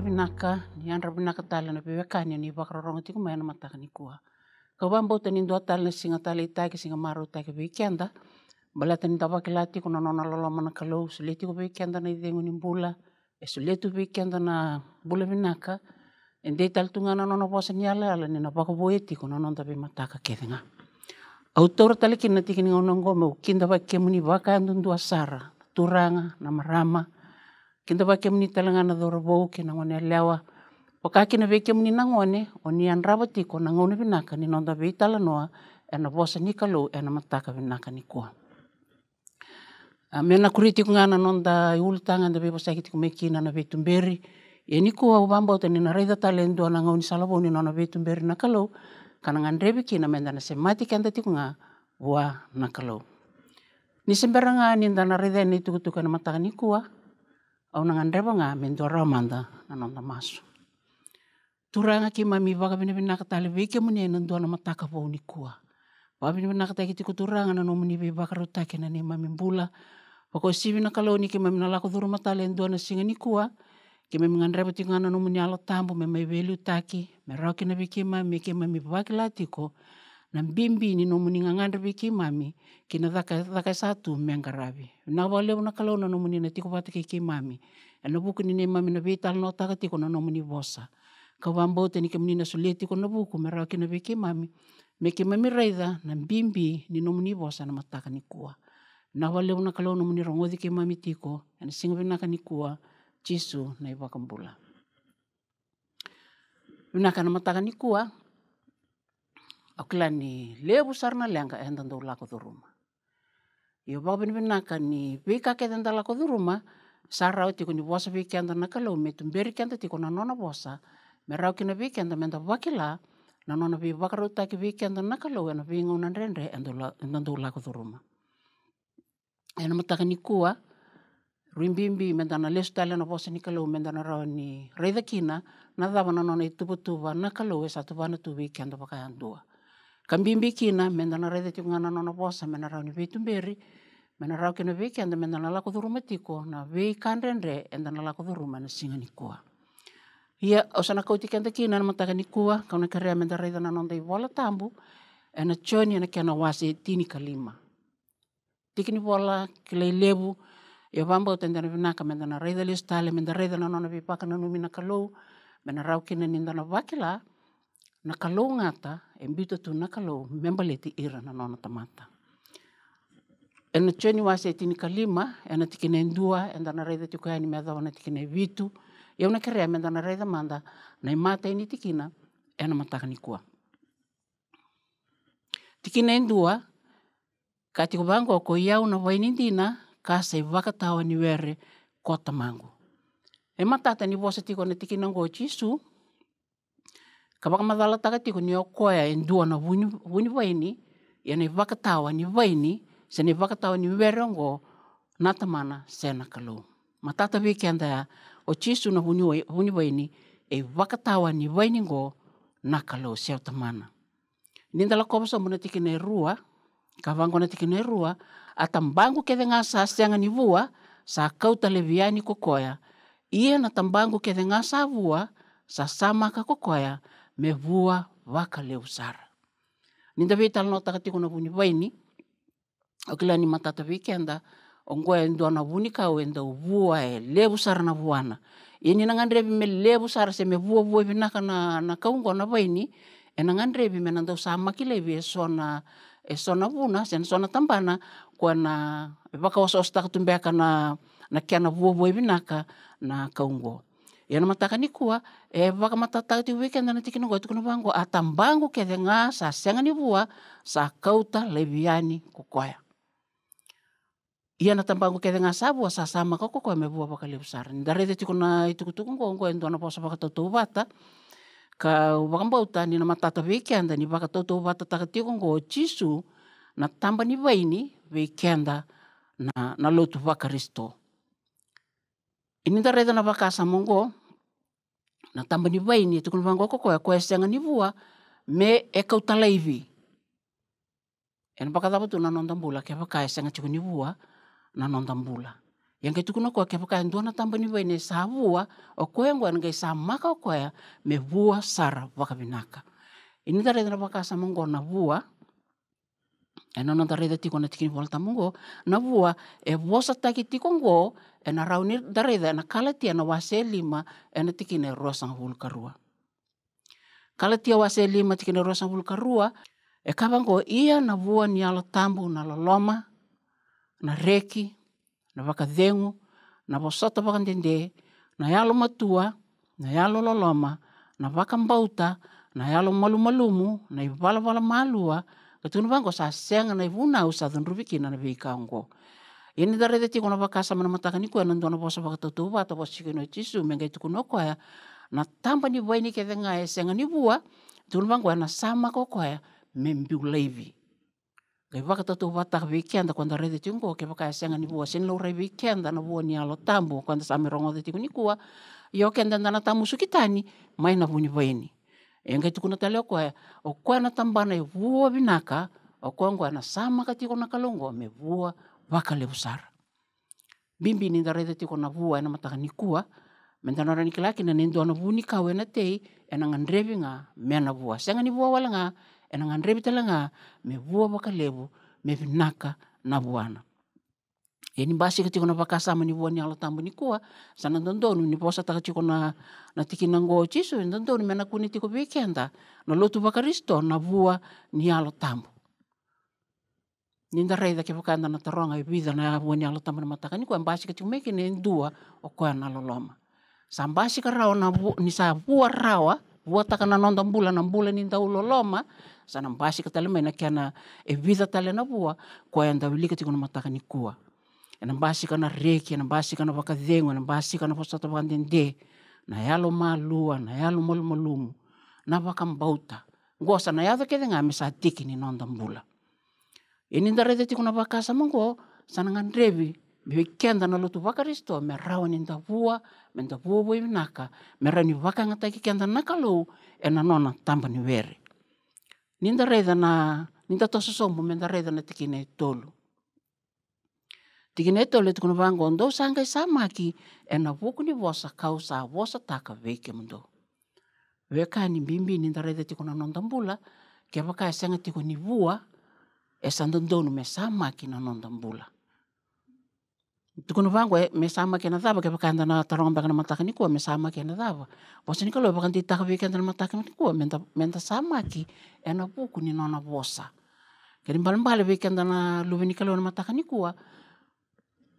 bula binaka ni andra binaka tala na pewekania ni vakarorong tiku mai na mataka kua. Ka vambau tani dua tala singa tala itai singa maru itai ka peikenda. Bala tani tapa kila tiku na nona lolo mana kalau sulia tiku peikenda na idengu ni bula. E na bula binaka. E dei tal tunga na nona vosa ni ala ala ni na vakaboe tiku na nona tapi mataka kedenga. Au taura tala kina tiki ni ngonongo mau kinda vakia muni andun dua sara. Turanga na marama. Kita pakai meni talangana dorobou ke ngone lewa. Paka na veke meni nangone, oni an rabati ko nangone vinaka ni nonda vei talanoa, ena vosa ni kalou, ena mataka vinaka ni kua. A na kuriti ko ngana nonda iulu tanga nda vei pasaki tiko mekina na vei tumberi. E ni kua ubamba ni na reida e na ngauni salaboni nona vei tumberi na kalou, kana ngandrevi kina menda na semati kenda tiku ngana wa na kalou. Ni sembaranga ni ndana rede ni e na mataka ni kua, aunangandreva nga mendora manda nananda mas Turanga ki mami vaka bina bina katale veke muni na ndua na mataka vau ni kua. Pa bina bina katale ki turanga na nomuni ve vaka rutake na ni mami bula. Pako sivi na kaloni ki mami na lako dhuru matale ndua na singa ni kua. Ki mami ngandreva tiku ngana nomuni ala tambo me mai veli utaki. Me rau ki na viki mami ki mami vaki latiko. Nam bimbini no muni ngangan ripi ki mami kina thakai satu me ngaravi na vale una kala una no muni na tiko vataki ki mami na vuku nina mami na vital no otaka tiko na no muni vosa ka vabau ni ka muni na sulia tiko na vuku mera kina vi ki mami me ki mamiraica na bimbi ni no muni vosa na mataka ni kua na vale una kala una muni rongodi ki mami tiko na singa singavinaka ni kua jisu na i vakabula. Vinaka na mataka ni kua akila ni lebu sarna na leanga ea dadou la kodo ruma. Io bau ni veika ke dada la kodo ruma sarau tiko ni vosa veike anda na kalau me tumberi ke anda tiko na nona vosa me kina veike anda menda vakila na nona bi vakarau taki veike anda na kalau ena vi ngau na rendre enda dadou la Ena mataka ni kua ruimbimbi meda na lesu tale na vosa ni kalau meda na rau ni reidakina na dava na nona i nakalo, tuba na kalau esa tuba na tuvi ke anda Kambimbi kina mendana rede tiku ngana nona posa menarau ni vei menda Menarau kina vei kenda na laku duruma Na vei kandrendre endana laku duruma na singa ni kua. Ia osana kau kina na mataka ni kua. Kau na menda reda rede na nonda i wala tambu. Ena choni ena kena wasi tini kalima. Tikini wala kila lebu. Ia wamba na vinaka mendana rede reda listale, Mendana reda na nona vipaka na numina kalou. Menarau kina nindana vakila. Na kalou ngata. e mbito tu nakalo memang le ti ira na nona tamata. E na tioni wa se tini kalima, e na tikine dua, e na reida tiku ani na wana tikine vitu, e una kerea me na reida manda, na imata ini tikina, e na ni kua. Tikine dua, kati bango ko iau na waini dina, kase vakatawa ni were kota mangu. E matata ni bosa tiko na tikina ngochi su, Kapa mathala takatiku nio koya en dua na wuni wuni waini yani vakatawa ni waini seni vakatawa ni werongo natamana sena kalau. Matata ya o chisu na wuni wuni waini e vakatawa ni waini go nakalau seu tamana. Nindala koposo muna tikine rua kavango na tikine rua atambangu kedenga sa senga ni vua sa kau talebiani kokoya. Ia na tambangu kedenga sa vua sa sama ka kokoya mevua vaka leu Ni tavi takatiko na vuni vaini, o kila ni matatavi ke anda ongua e dua na vuni ka o enda vua e levu sara na vuana. E ni nangandrevi me levu sara se me vua vua vinaka na, na kaungo na vaini, e gadrevi me nandau sa makilevi e sona e sona vuna, sen sona tambana, kua na e vakawas os takatumbeka na na kiana vua vua vinaka na kaungo. yana ni kuwa e eh, vaka matatau ti weekend ana tikini goi tukuna vangu atambangu ketenga sa ni vua sa kauta leviani kokoya iana tambangu ketenga sa vua sa sama kokoya me vua vaka levu sara itu tikuna itukutuku gua gua entuana posa vaka tautau vata ka vakabauta nina matata weekend ni vaka tautau vata takatiku gua chisu, na tamba ni vaini weekend na na lotu risto. reta na vakasa mungo na tamba ni vaini tukul vango kokoe e senga ni vua me e kau talaivi. En pakatapa tu na noda bula ke vakae senga cikun ni vua na noda bula Yang ke tukuna koe ke vakae dua na tamba ni vaini sa vua o koe ngua ngai sa maka o koe me vua sara vakavinaka. reta na vakasa mungo na vua ena non tareda ti kona tikini vala tamungo na vua e vosa taki ti kongo ena na tia na wase lima ena na tikini e roa sanga vulu karua. tia wase lima tikini e roa vulkarua, karua e kavango ia na vua ni alo tambu na loloma na reki na vakadengu na vosota vakadede na yalo matua na yalo loloma na vakambauta na yalo malumalumu na i malua Katunu bango sasenga na ivuna usadun rubiki na veikangko. Ini dari teti kono vakasa mana matakan iku anan tono posa bakatotuba atau posa sikino cisu mengga itu kuno ya. Na tamba ni buai ni ketenga esenga ni Tunu ana ya sama koko ya membiu levi. Kai baka tatu bata weekend kwanda rede tungko ke baka e senga ni bua sin lore weekend na bua ni alo tambu kwanda sami rongo de tikuni kua yo kenda na tamu sukitani maina vuni vaini enga itu kuna tale okoe okoe na tambana e vua vinaka okoangua na sama kati na kalongo me vua vakale vusara bibi ni dara tati na vua ena matakanikua me dana ora nikalaki na nin dona vuni ena tei ena ngadrevi nga me na vua sega ni vua walanga ena gadrevi talanga me vua vakalevu me vinaka na vuana yani basi kati kona pakasama ni buani ala tamba ni kua sana dondonu ni posa taka kona na tiki na ngo chiso ni dondonu mena kuni tiko pekenda na lotu pa karisto na vua ni alo tamba ni nda reida ke pakanda na taronga e vida na bua ni tamba na mataka ni kua basi kati kumeke meke ni ndua o kua na loloma sa basi ka rawa na ni sa vua rawa ah, vua taka na nonda mbula na mbula ni ndau loloma sana basi ka mena kiana e vida tale na vua kua e ndau kati kona mataka ni kua ena basika na reki ena basika na vakazengo ena basika na vasata vakadede na ya malua na ya lo malumualumu na vakabauta gosa na ya cakecengame sa tiki ninonda bula ini darete tiku na vakasa mango sa na gadrevi bebe kenda na lotu vakaristo me rawa ni davua me davua voivinaka me ra ni vakangata kikenda na kalou nona tamba ni were ni dareda na ni datoso sombu me dareda na tiki na e tolu tikineta o le tukunuvaga odou sa gai sa maki e vuku ni vosa kau sa vosa takaveke modou veka ni bibini daraica tikuna nodabula ke vakaesega tiku ni vua e sa me sa maki na nodabula tukunuvagu e me sa maki na cava ke vakada na tarogabeka na matakanikua me sa maki na cava vosa ni kalou e vakadi takaveke da na matakanikua me da sa maki e vuku ni nona vosa ke ni balabala veikia da na luve ni kalou na matakanikua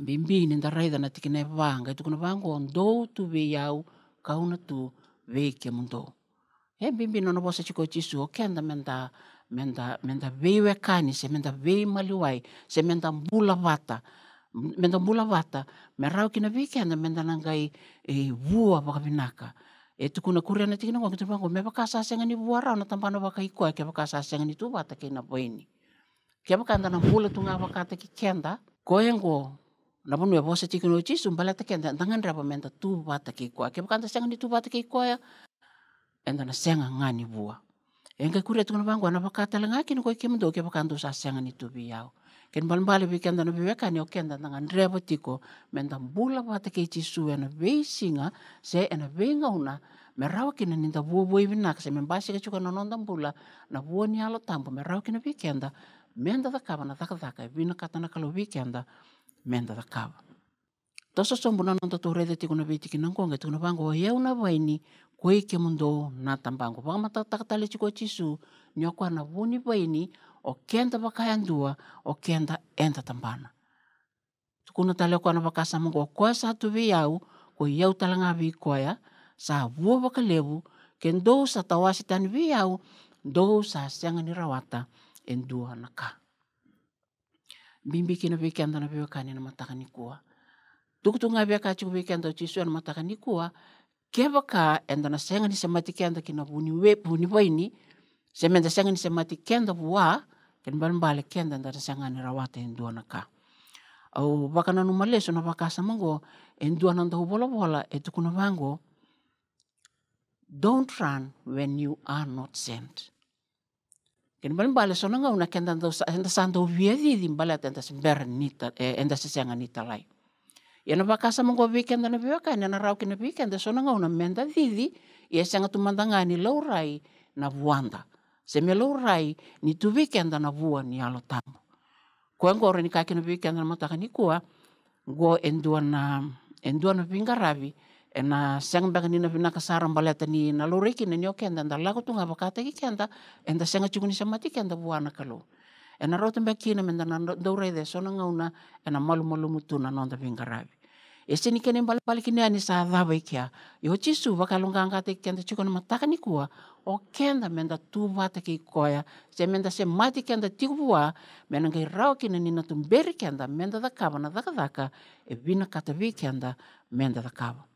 bimbini dareda na tikine vanga itu vanga vango ndou tu ve kauna tu veke mundo e bimbini na vosa chiko chisu o kenda menta menta menta vei wekani se menta vei maliwai se menta bula vata menta bula vata merau kina vei kenda menta nangai e vua vakavinaka e tukuna kuria na tikina ngong tupango me pakasa sengani vua rau na tampano vakai koe ke ni sengani tu vata kina poini Kia pakanta na bula tunga vakata ki kenda, koe namun me bose tiku no jisu mbala taki enda tangan rapa menta tuba taki kua. Ke bukan tasenga ni tuba taki kua ya. Enda na senga ngani bua. Enga kure tukuna bangwa na pakata la ngaki ni koi ke bukan tu senga ni tubi biau. Ken bal mbali bi kenda no biwe kani oke enda tangan rapa tiko. Menta mbula pa taki jisu ena bei singa se ena bei ngauna. Merawa kina ninda bua bua ibin nakse. Membasi ke cuka nononta mbula na bua ni alo tampo. Merawa kina bi kenda. Menta takaba na takataka. Ibi na katana menda ta kawa. Toso sombu nono to turede ti kuna beti kinang konge ti kuna bango wa yau na waini kue ke mundo na tambango bang mata takatale ti kua cisu nyoko o keda bakayan o keda eda tabana Tukuna tale kua na bakasa mungo o kua satu ve yau kua yau talanga vi sa vua vakalevu ke dou sa tawasi tani ve yau dou sa sega ni rawata en dua na ka. bimbi kina be na be kani na matakani kua tuktunga be kacu be kianta cisu na matakani kua keba ka enda na senga ni semati kianta kina buni we buni baini sementa senga ni semati kianta bua ken bal bale kianta ndara senga ni rawata na ka au bakana nu maleso na mango indua na ndahu etukuna vango Don't run when you are not sent. kena balebaleeo na gauna keeda sa dauviaiibaleta reda esegani ta aaaoveikeda naewarakina veikeda esonagauna meda cii ia sega tu mada ga ni laurai na vuada se me lau rai ni tu vei keda na vua ni alotabu kya orani ka kina veikeda na matakanikua qo e dua na viqaravi ena seng baka nina vina kasara mbaleta ni na loriki na nyoke enda enda lago tunga bakata ki kenta enda senga chukuni samati buana kalu ena rote mba kina menda na ndaure de sona ngauna ena malu malu mutuna nonda pingarabi ese ni kene mbali balik ni ani sa dhaba ikia yo chisu baka lunganga te kenta chukuni mataka ni kua o kenda menda tuba te ki koya se menda se mati kenda tikubua menda ngai rao kina nina tumberi kenda menda dakaba na dakadaka e bina katavi kenda menda dakaba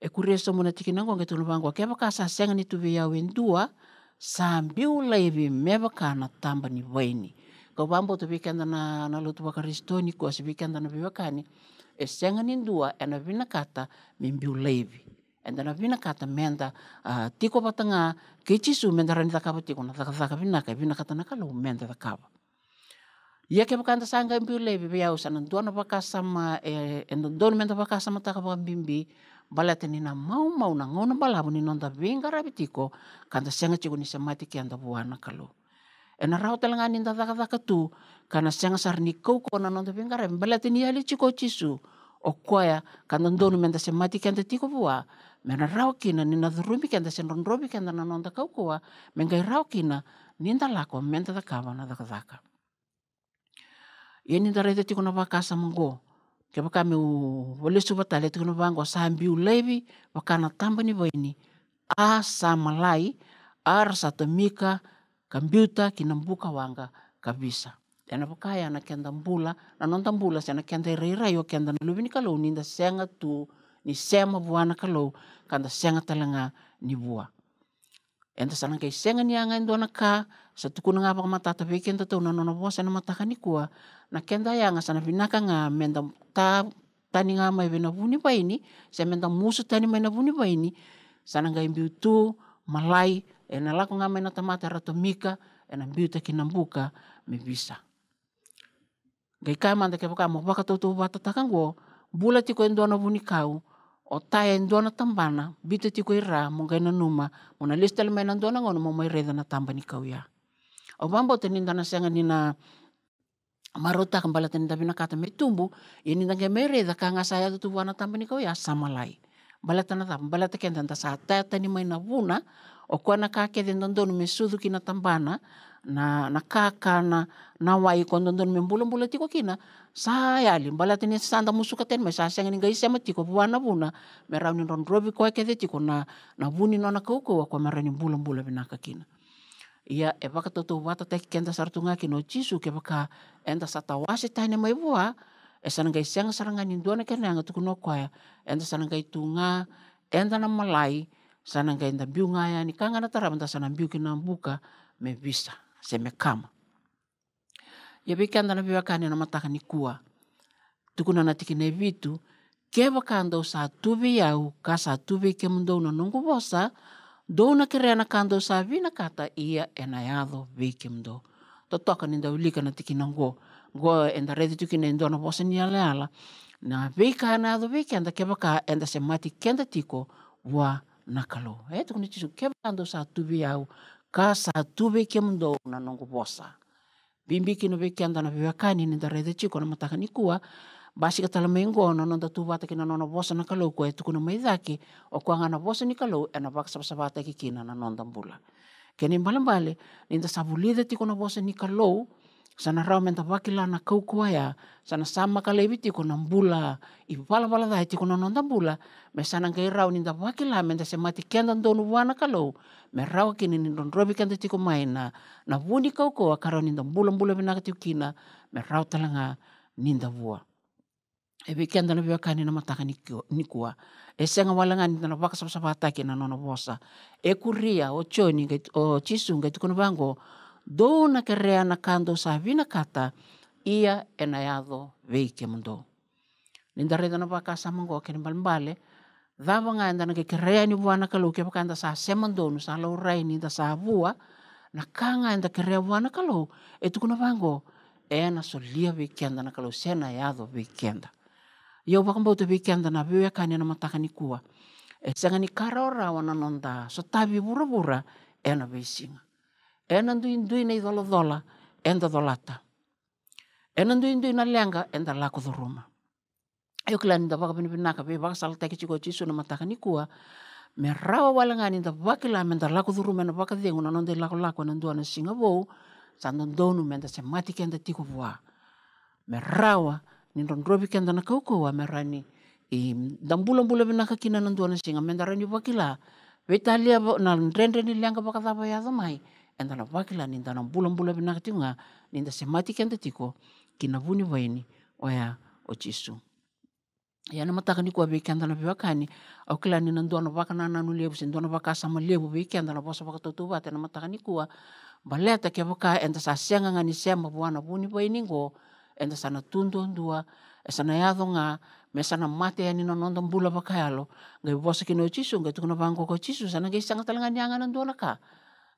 e kureso mona tiki nango nge tunu ke baka sa senga ni tuve ya en dua sa mbiu laivi me baka na tamba ni waini ka bambo tu bikenda na na lutu baka ni ko si bikenda na biwakani e senga ni dua e na vina kata min biu laivi e na vina kata menda uh, tiko patanga ke chisu menda rani takapa tiko na takataka vina ka vina kata na kalau menda takapa ia ke pakanta sanga biu laivi be yau sana duana baka sama e e na donu menda baka sama takapa bimbi bala nina mau mau na ngau na balavu ni nonta venga rapi tiko senga ciku ni samati ki anta vuana kalu. ena na rau talanga ni nta thaka thaka tu kana senga sar ni kau ko na nonta venga bala ni ali ya cisu o koya ndonu menda samati ki anta tiko mena rau kina ni na rumi ki anta senron robi ki na nonda kau koa mengai rau kina ni nta lako menda thakava bana thaka thaka. Ia ni nta rete vakasa ke ɓo kami u vali supa tali tukuna sa biu levi vakana tamba ni boini a sa malai ar sa tamika kabiuta kina buka wanga kabisa. Tena ya vakaya na kenda mbula na non ta bula na kenda rairai io kenda na lovi ni kalau ni da senga tu ni sema vuana kalau kan da senga talanga ni vua. Enta sana kei senga ni anga i ka satukuna ngapa mata matata pekin ta tau nono bosa na mata kani kua na kenda ya nga sana pinaka nga menta ta tani nga mai bena vuni pa ini sa menta musu tani mai na pa ini sana nga imbiu tu malai ena lako nga mai na rato mika ena imbiu ta kinambuka me bisa gai kai manta ke paka mo paka tau tau bata takang go bula tiko endono buni kau tambana bita tiko ira mo na numa mo na listel mai na endono ngono mo mai reda na tambani kau ya O bambo teninda na sianga nina marota kambala teninda pina kata me tumbu ia ninda ge mere da kanga saya tu wana tampani kau ya, ya samalai bala tana tapa bala ta kenta ta sa ta tani mai na vuna o kua na kake de dondonu me sudu kina tambana na na kaka na na wai kon dondonu me bula tiko kina ya sa yali bala tani sanda musuka ten me sa senga ninga buana matiko wana vuna me ron robi kua kede tiko na na vuni nona kau kau akua marani bula bula kina ia e vakatotou vata taiki ke enta saratunga no jisu ke vaka enta wase tahine mai vua e sanangai senga sarangani duana ke nanga tuku no koe enta sanangai tunga enta na malai sanangai enta biu ngaya ni kanga na tara enta sanang biu kina buka me visa se me kama. Ia pe kanda na pewakani na mataka ni kua. Tuku na tiki na vitu ke vakandau sa ka sa tuvi ke mundou na nungu vosa do na kerena kando sa vina kata ia ena yado victim do. Totoka ninda ulika na tiki nango. Go enda redi tuki na indona bosa ni ala Na vika na yaco vika enda kevaka ka enda e se mati kenda tiko wa nakalo. E tuku ni tisu keba kando sa tubi yau ka sa tubi kim do na nongo bosa. Bimbi kino vika enda na vivakani da redi tiko na mataka ni kuwa. basi ka tala menggo ona nonta tu vata kina nona vosa na kalau kue tuku na o vosa ni kalau ena vaka sapa sapata ki kina na nonta bula. Kene balambale ninta sabulida tiko na vosa ni kalau sana rau menta vakila na kau ya, sana sama kalevi ti na bula i pala pala dai tiko na nonta bula me sana kai rau ninta vakila menta se mati kenda donu wana kalau me kini ninta robi kenda tiko maina na vuni kau koa bula bula binaka tiko kina me rau talanga vua. Eve ke andala vevaga kani na mataka nikua e senga walangani tana vakasapasapataki na nona vosa e kuria o tioni o tisu gai tukuna vango dou na kerea na kando sa vinakata ia e na iado veike mudu. Ni dari tana vakasa mango ke ni balbale vavangai dana gai kerea ni vua na kalau ke vakanda sa se madonu sa laurai ni da sa vua na kangai da kerea vua na kalau e tukuna vango e na solia veikenda na kalau se na veikenda. Ia u bakamboto weekend na bewe kani na matakani kua. E eh, sengani karora wana nonta so tabi buru-buru e na ena E na ndui na dola e dolata. E na ndui na lenga e nda lako doruma. E ukla ni da baka pinipinaka be baka salta na matakani kua. Me rawa wala ngani da baka la me nda lako doruma na baka na nonde na na Sa me se mati Me rawa. Ni drodrobi ken tana kauko wa merani i dan bula bula bina kakina nan tuana singa mentarani pakila vetalia na drenre liang lianga pakatapa ya samai entana pakila ni tana bula bula bina katinga ni ta semati ken tatiko kina vuni vaini oya o ya, jisu ia ya na matakani kua vei kianta na vivakani au kilani na dua na vaka na nanu levu sen dua na vaka sama levu vei kianta na vosa vakatautu vata na matakani kua baleta kia vaka enta sa senga ngani sema vuana vuni vaini go enta sana ndua dua, e sana yato nga, me sana mate yani non non bula bakayalo, ngai bosa kino cisu, ngai tukuna bangko ko cisu, sana ngai sanga talenga nyanga non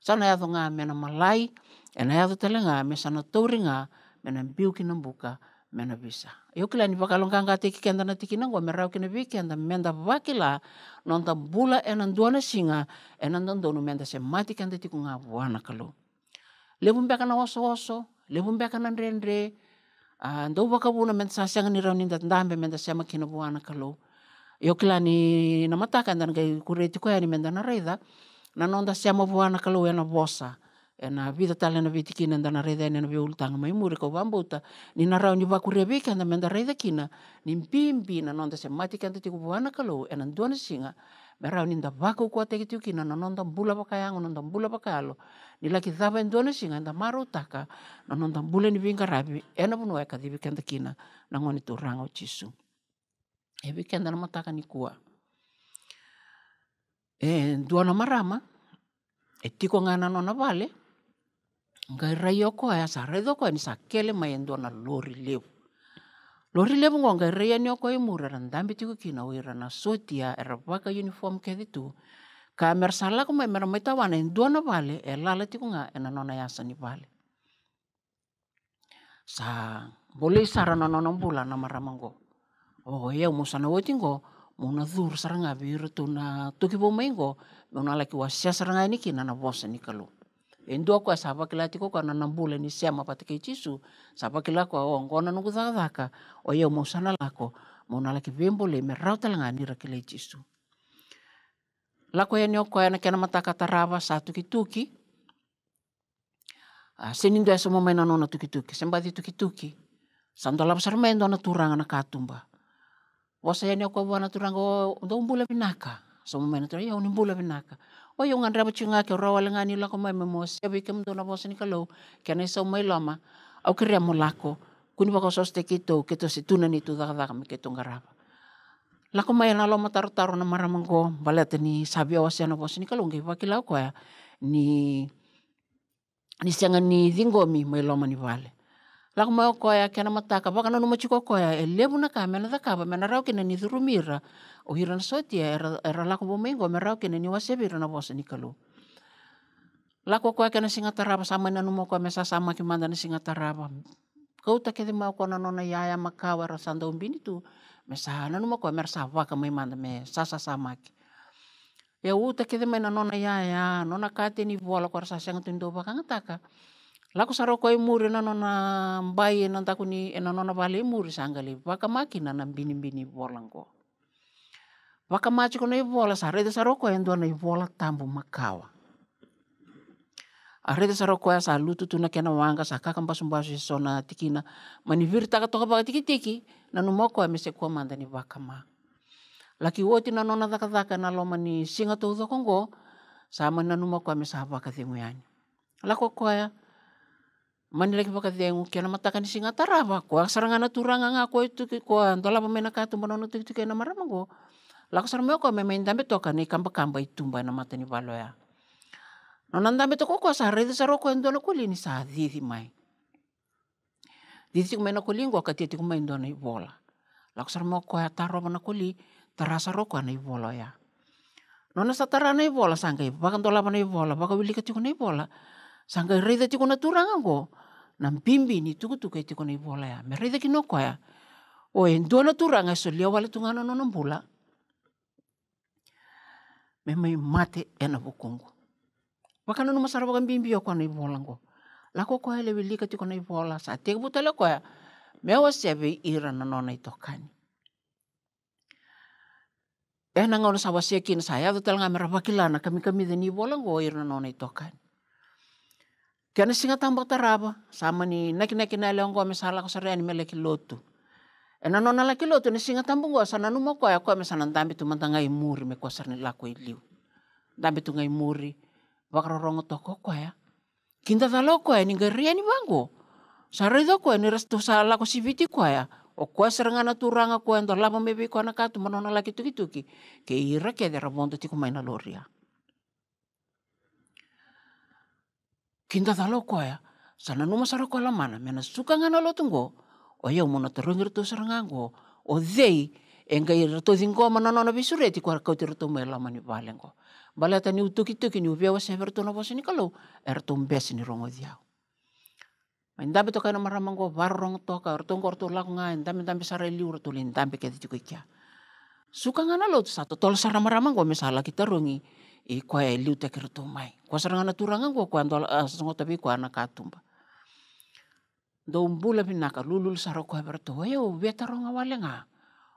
Sana yato nga mena malai, ena yato talenga, me sana turing nga, mena biu kina buka, mena bisa. Yo kila ni bakalo nganga teki kenda na tiki nangwa merau kina bi kenda menda bakila non ta bula enan duana singa enan don donu nda se mati kenda tiku nga buana kalu. Lebum beka na oso oso, lebum dau vakavuna meda sasega ni rau nidadabe meda semakina vuana io kila ni namataka edanaai kurtikoyan meda na rai na noda sema vua na kalou ena vosa ena vica talna vetkina dana raicanenaultagmai murikuabaut nina rauni vakuria vei keda meda raica kina ni bibi na noda semati keda tiko vua na kalou ena dua na siga Merau ninda baku kua teki tuki na nononta bula pakayango nononta bula pakalo. Nila kitapa entuana singa nda maru taka nononta mbula ni vinga rabi, ena punu eka di kenta kina na ngoni tu rango chisu. E kenta na mataka ni kua. E na marama e tiko ngana nona vale ngai rai okoa sa rai okoa ni sa kele mai na lori leu. Lori lebu ngonga reya ni okoi mura randambi tiku kina wira na sotia ya era uniform kedi tu. Ka mer sala kuma mer maita wana induana vale e lala tiku nga ena nona yasa ni vale. Sa boleh sara nona bulan na maramango. Oh iya musana wotingo muna dur saranga biru tu na tuki bomaingo muna laki wasia saranga ini kina na bosa ni Endo kwa sapa kila tiko kwa nanambule ni sema patike ichisu sapa kila kwa ongkona nungu dhaka oya mausana lako mauna laki bembo le merau talangani rakila ichisu. Lako ya nioko ya nakena mataka tarawa satu kituki ah, senindo ya semua maina nona tukituki tuki sembadi tuki-tuki sandala pasar main dona turanga na katumba wasa ya nioko wana turanga ndo do umbula binaka semua maina turanga ya unimbula binaka o yung andra mo nga ke rawal nga nila ko mai memos ya bikem do na bosan kalau kene so mai lama au kere mo lako kuni bako sos te kito kito si tuna ni tu daga daga mi kito ngaraba lako mai na lo matar taro na maramango balete ni sabi awas ya na bosan kalau ngi bakila ko ya ni ni sianga ni dingo mi mai lama ni vale Laku mau koya kena matakapa kana numa chiko koya elebu na ka mena takapa mena rau kena ni turumira o hira na sotia ya, era era laku bomengo mena rau kena ni wasebi na bosa ni kalu. koya kena sama na numa koya mesa sama ki manda na taraba Kau tak kete mau kona nona yaya ya makawa sanda umbini tu mesa na numa koya mera sawaka mai manda me sasa samaki. Ya uta kete mai na nona yaya ya, nona kate ni vola rasa rasasang tundoba taka. Lako saroko e muri na nona mbai e, e na takuni e na nona vale e muri sangale waka maki na na bini bini e vola ngo. Waka machi kona i e vola sarete saroko e vola tambu makawa. Arete saroko e sa lutu tuna kena wanga sa kaka mbasu mbasu e sona tikina maniviri taka toka baka tiki tiki na numoko e mese kua manda ni waka ma. Laki woti na nona daka daka na loma ni singa tau doko ngo sa mananumoko e mese hapa kathimu yani. Lako Mani lagi pakai tiang ukia nama takan singa atara apa ko ana turanga aku itu ki ko antola pemena tu manono itu ke nama rama ko lako sarang ko memain tambe toka ni kamba kamba itu mba nama tani palo ya nonan tambe toko ko sare itu saroko ko endono kuli ni sadi di mai di sik mena kuli ngo kati ti kuma endono i bola lako sarang ko ya taro mana kuli terasa roko ana i bola ya nona sa na i bola sangkai pakan tola mana i bola wili kati kuna i bola sangkai rida ti kuna turanga ko nam pimbi ni tukutuka ite kona i vola ya Merida raitha kinoko ya o e dua na turanga ya so lia ya wale tungana nona bula me mai mate ena ya bukungu. wakana no masara wakan pimbi yo kona i vola ngo lako koa ele wilika ti kona i vola sa te butala koa me awa sebe ira na nona i tokani Ena ngono sawa saya tutel ngamera wakilana kami kami deni vola ngo ira na nona tokani Kena singa tambo taraba. Sama ni nek-nek na leong koa mesala ko sare ni meleki lotu. Ena nona laki lotu ni singa tambo goa sana numo ya, koa misana ndambi tu mantangai muri me koa sare lako iliu. E ndambi tu ngai muri. wakaro rongo toko koa ya. Kinta talo ya ni garia ni bango. Sare do ya ni restu sala ko siviti koa ya. O koa ngana turanga koa ento lama mebe koa nakatu manona laki tuki tuki. Ke ira ke dera bonto tiku maina loria. kinta ko ya sana numa sara ko mana mena suka ngana tunggo o ia umona torongi sara sarangango o dei enga i mana mana nona bisure ti kuar kau ti to mai lama ni valengo bale tani ni utuki tuki ni ubiawa se verto na vose ni kalau er rato mbesi ni rongo diau Endambe toka ina maramango varrong toka lak orto lakunga endambe endambe sara liur tuli endambe kedi tikuikia. Suka ngana lo satu tol sara maramango kita rongi i kwa e liu te kere tō mai. Kua sarangana tūranga kua kwa antola asasongo eh, tapi kwa ana kātumba. Dō mbula pinaka lulul saro kua pera tō hei o wetaronga wale ngā.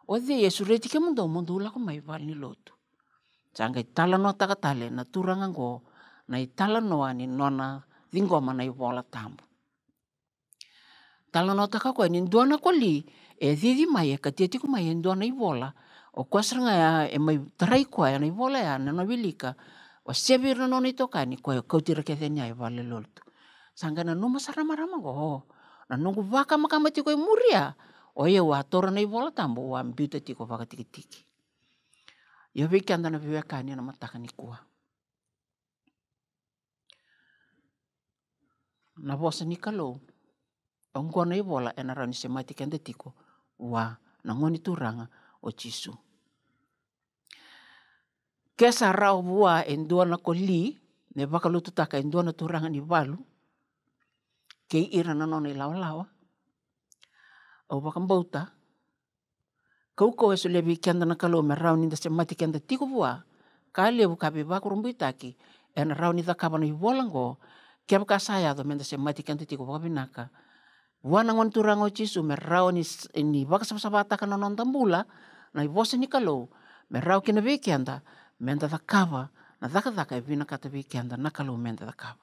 O dhe Yesu reti ke mai wali lotu. Changa i tala no takatale na e e tūranga e ngō na i tala noa ni nona dingoma na i wala tambu. Tala no taka kua ni nduana kua li e dhidi mai e katetiku mai nduana i wala. O kuasranga ya e mai tarai kua ya na i vola ya na na O sebi na noni toka ya ni kua kau tira kethenya i vale loltu. Sangga na numa sarama-rama go ho. Na nungu vaka makamati koe muria. O ia ua atora na i vola tambo o mbiuta tiko vaka tiki tiki. Yo vei kianda na viwea kani ya na mataka ni kua. Na vosa ni kalou. i vola e na rani se tiko. Wa na ngoni turanga o Gesù. Kesa rau bua en duana ko li, ne bakalutu taka en duana turanga ni balu, ke ira nanone lawa lawa, au bakambauta, kau kau esu lebi kianda na kalau merau ni se mati kianda tiku bua, kali bu kabi bakurumbu itaki, en rau ni takaba no ibolango, kia buka saya do menda se mati kianda tiku bua binaka, Wanangon turango cisu merau ni ni bakas sabata kanon tambula, να υπόσαι καλό. Με ράω και να βγει και αντα, με αντα δακάβα. Να δάκα δάκα ευβή να κατεβεί και αντα, να καλό με αντα δακάβα.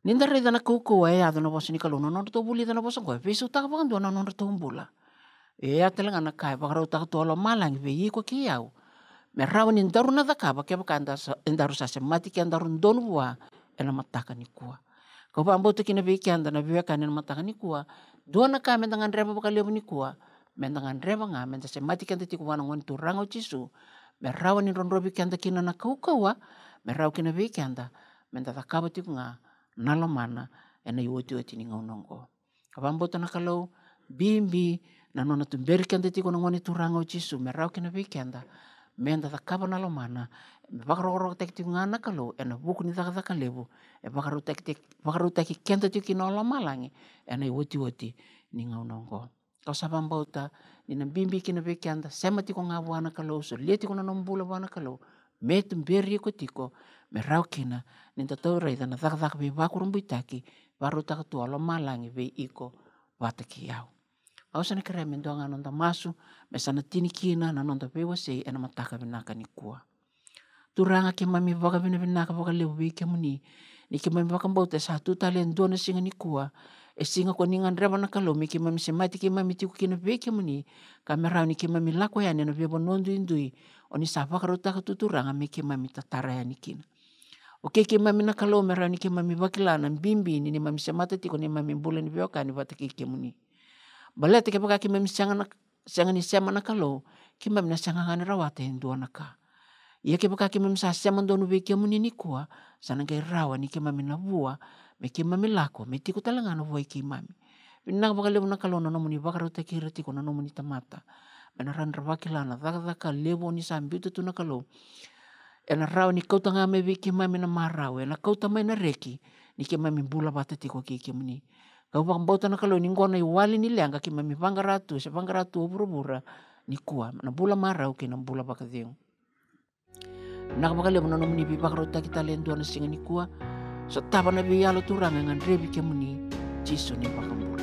Νίντα ρε δεν να πόσαι να βουλί, δεν πόσαι κουέ, πίσω τα γβάντω, μπούλα. Ε, να κάει, παγράω τα γτώ, όλο Με ράω mentangan rebenga mentase mati kanta tiku wana ngon tu rango cisu merawa ni ronrobi kanta kina na kau kawa merawa kina be kanta tiku nga nalo mana ena i oti oti ni ngau nongko kabamboto na kalau bimbi na nona tumberi kanta tiku na ngoni tu cisu merawa kina be kanta menta ta kaba nalo mana me tek tiku nga na kalau ena buku ni taka taka lebu e bakaro tek tek bakaro tek tiku kina ola malangi ena i oti oti ni ngau nongko tosapambau ta ina bibi kina be kianta sema tiko nga wana kalau so lia tiko na nombula wana kalau me tumberi ko tiko me rau kina nin tatau rei tana thakthak be vakurumbu itaki varu takatua lo malangi be iko vataki au. Au sana kere me masu me sana tini kina na nonta be wasei ena mataka ni kua. Turanga ke mami vaka vina vinaka vaka leu be ke muni ni ke mami sa tutale ni kua e singa koningan reba na kalau me kima mi semati ki mami tiku kina kima ka me rauni ki mami lako ya nena bonondo indui oni sapa karo taka tuturanga me ki mami tatara ya nikina Oke ki kima na kalau mera ni kima mi bakilana bimbi ni ni mami semata tiku ni mami mbule ni ni vata ki ke paka kima mi sanga sanga ni sema na kima mina sanga ngani rawate indua na ka. Ia kima ki mami sa sema ndonu ni kua sana ngai rawa ni kima na vua me kima me lako me tiko talangana voi ki mami na vakalevo na kalona na muni vakarautakira tiko na no muni tamata me na rani ravakilana vakavaka levo ni sa biuta tu na e na rau ni kautanga me ve ki mami na marau e na kauta mai na reki ni ki mami bula vata tiko ki ki muni ka vakabauta na kalou ni gona i wali ni leanga ki mami vangaratu se vangaratu ovuravura ni kua na bula marau ki na bula vakaceu na vakalevo na no muni vi vakarautakita kita na singa ni setapan nabi yalo turang dengan rebi kemuni jisu yang pakambu